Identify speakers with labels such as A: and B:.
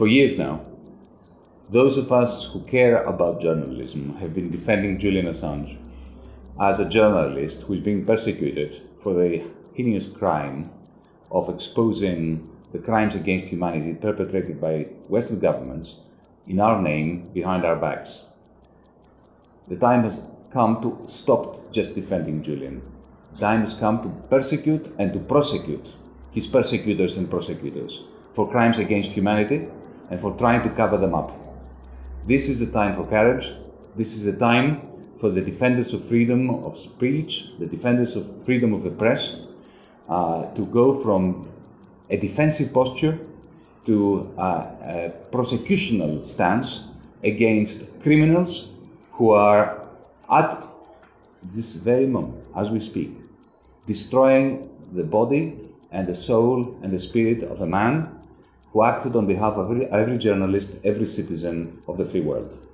A: for years now, those of us who care about journalism have been defending Julian Assange as a journalist who is being persecuted for the heinous crime of exposing the crimes against humanity perpetrated by Western governments in our name behind our backs. The time has come to stop just defending Julian. The time has come to persecute and to prosecute his persecutors and prosecutors for crimes against humanity and for trying to cover them up. This is the time for courage. This is the time for the defenders of freedom of speech, the defenders of freedom of the press, uh, to go from a defensive posture to uh, a prosecutional stance against criminals who are at this very moment, as we speak, destroying the body and the soul and the spirit of a man who acted on behalf of every, every journalist, every citizen of the free world.